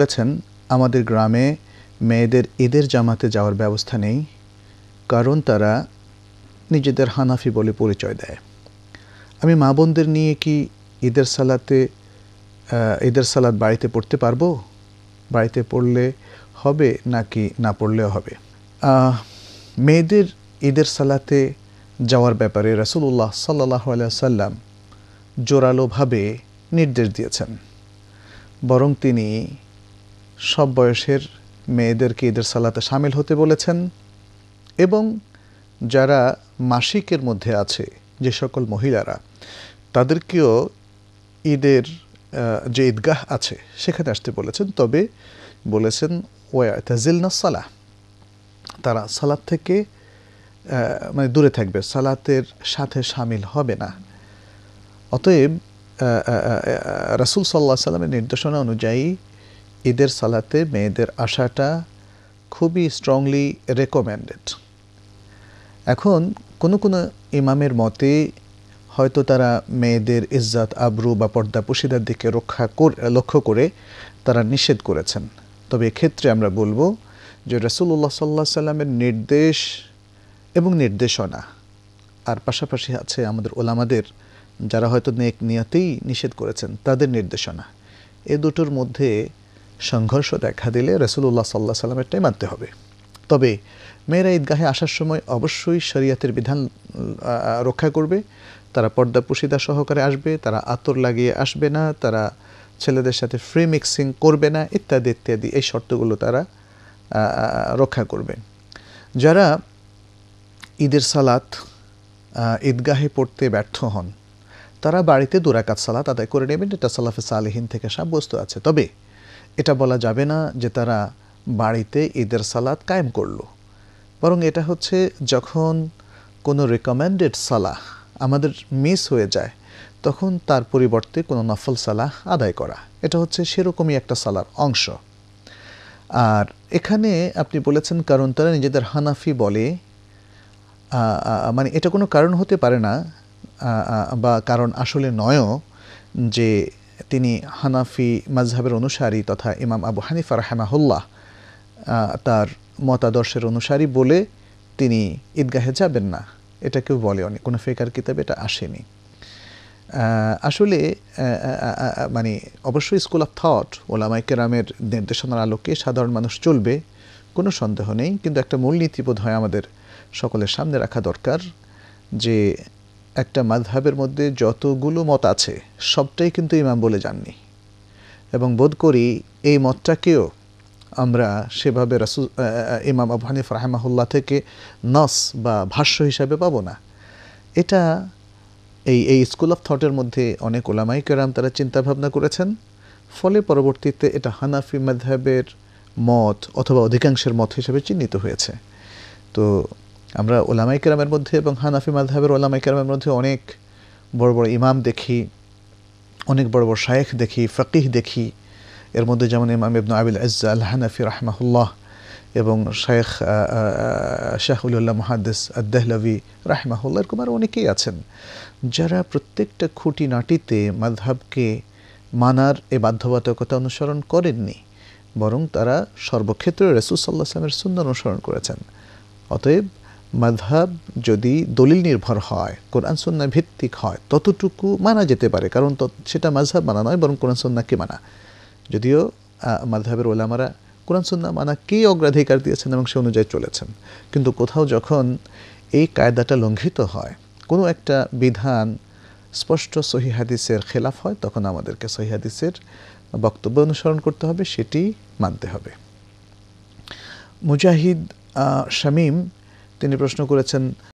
বলেছেন আমাদের গ্রামে মেয়েদের ঈদের জামাতে যাওয়ার ব্যবস্থা নেই কারণ তারা নিজেদের হানাফি বলে পরিচয় দেয় আমি মা বোনদের নিয়ে কি ঈদের সালাতে ঈদের সালাদ বাড়িতে পড়তে পারবো বাড়িতে পড়লে হবে নাকি না পড়লেও হবে মেয়েদের ঈদের সালাতে যাওয়ার ব্যাপারে রসুল্লাহ সাল্লাহ সাল্লাম জোরালোভাবে নির্দেশ দিয়েছেন বরং তিনি সব বয়সের মেয়েদেরকে ঈদের সালাতে সামিল হতে বলেছেন এবং যারা মাসিকের মধ্যে আছে যে সকল মহিলারা তাদেরকেও ঈদের যে ঈদগাহ আছে সেখানে আসতে বলেছেন তবে বলেছেন ওয়া ওয়াতাজিলনা সালাহ তারা সালাদ থেকে মানে দূরে থাকবে সালাতের সাথে সামিল হবে না অতএব রাসুল সাল্লাহ সাল্লামের নির্দেশনা অনুযায়ী ঈদের সালাতে মেয়েদের আসাটা খুবই স্ট্রংলি রেকমেন্ডেড এখন কোনো কোনো ইমামের মতে হয়তো তারা মেয়েদের ইজ্জাত আবরু বা পর্দা পুশিদার দিকে রক্ষা লক্ষ্য করে তারা নিষেধ করেছেন তবে এক্ষেত্রে আমরা বলবো যে রসুল্লাহ সাল্লাহ সাল্লামের নির্দেশ এবং নির্দেশনা আর পাশাপাশি আছে আমাদের ওলামাদের যারা হয়তো নেক নিয়াতেই নিষেধ করেছেন তাদের নির্দেশনা এ দুটোর মধ্যে সংঘর্ষ দেখা দিলে রসুল্লাহ সাল্লাহ সাল্লামেরটাই মানতে হবে তবে মেয়েরা ঈদগাহে আসার সময় অবশ্যই শরিয়াতের বিধান রক্ষা করবে তারা পর্দা পুশিদা সহকারে আসবে তারা আতর লাগিয়ে আসবে না তারা ছেলেদের সাথে ফ্রি মিক্সিং করবে না ইত্যাদি ইত্যাদি এই শর্তগুলো তারা রক্ষা করবে যারা ঈদের সালাত ঈদগাহে পড়তে ব্যর্থ হন তারা বাড়িতে দুরাকাত সালাত আদায় করে নেবেন এটা সালাফে সালেহীন থেকে সাব্যস্ত আছে তবে এটা বলা যাবে না যে তারা বাড়িতে ঈদের সালাদ কায়েম করল বরং এটা হচ্ছে যখন কোনো রেকমেন্ডেড সালাহ আমাদের মিস হয়ে যায় তখন তার পরিবর্তে কোনো নফল সালাহ আদায় করা এটা হচ্ছে সেরকমই একটা সালার অংশ আর এখানে আপনি বলেছেন কারণ তারা নিজেদের হানাফি বলে মানে এটা কোনো কারণ হতে পারে না বা কারণ আসলে নয়ও যে তিনি হানাফি মাজহাবের অনুসারী তথা ইমাম আবু হানিফা রাহেমাহুল্লাহ তার মতাদর্শের অনুসারী বলে তিনি ঈদগাহে যাবেন না এটা কেউ অনেক কোনো ফেকার কিতাবে এটা আসেনি আসলে মানে অবশ্যই স্কুল অফ থট ওলামাই কেরামের নির্দেশনার আলোকে সাধারণ মানুষ চলবে কোনো সন্দেহ নেই কিন্তু একটা মূলনীতি বোধ হয় আমাদের সকলের সামনে রাখা দরকার যে একটা মাধহাবের মধ্যে যতগুলো মত আছে সবটাই কিন্তু ইমাম বলে যাননি এবং বোধ করি এই মতটাকেও আমরা সেভাবে রাসু ইমাম আবু হানিফ রাহেমাহুল্লাহ থেকে নস বা ভাষ্য হিসাবে পাবো না এটা এই এই স্কুল অফ থটের মধ্যে অনেক ওলামাই কেরাম তারা চিন্তাভাবনা করেছেন ফলে পরবর্তীতে এটা হানাফি মাধহাবের মত অথবা অধিকাংশের মত হিসেবে চিহ্নিত হয়েছে তো আমরা ওলামাই কেরামের মধ্যে এবং হানাফি মাধাবের ওলামাই কেরামের মধ্যে অনেক বড় বড় ইমাম দেখি অনেক বড় বড় শায়েখ দেখি ফকিহ দেখি এর মধ্যে যেমন ইমাম ইবনু আবিল আজ্জা আল হানাফি রাহমাহুল্লাহ এবং শেখ শাহুল্লাহ মহাদ্দেস আদাহলভি রাহমাহুল্লাহ এরকম আরও অনেকেই আছেন যারা প্রত্যেকটা খুঁটিনাটিতে মাধাবকে মানার এ বাধ্যবাধকতা অনুসরণ করেননি বরং তারা সর্বক্ষেত্রে রসুল সাল্লাহ সালামের সুন্দর অনুসরণ করেছেন অতএব মাধাব যদি দলিল নির্ভর হয় কোরআন সন্না ভিত্তিক হয় ততটুকু মানা যেতে পারে কারণ সেটা মাঝহাব মানা নয় বরং কোরআন সন্নাকে মানা যদিও মাধাবের ওলামারা কোরআন সন্না কে অগ্রাধিকার দিয়েছেন এবং সে অনুযায়ী চলেছেন কিন্তু কোথাও যখন এই কায়দাটা লঙ্ঘিত হয় কোনো একটা বিধান স্পষ্ট সহি হাদিসের খেলাফ হয় তখন আমাদেরকে সহি হাদিসের বক্তব্য অনুসরণ করতে হবে সেটি মানতে হবে মুজাহিদ শামীম তিনি প্রশ্ন করেছেন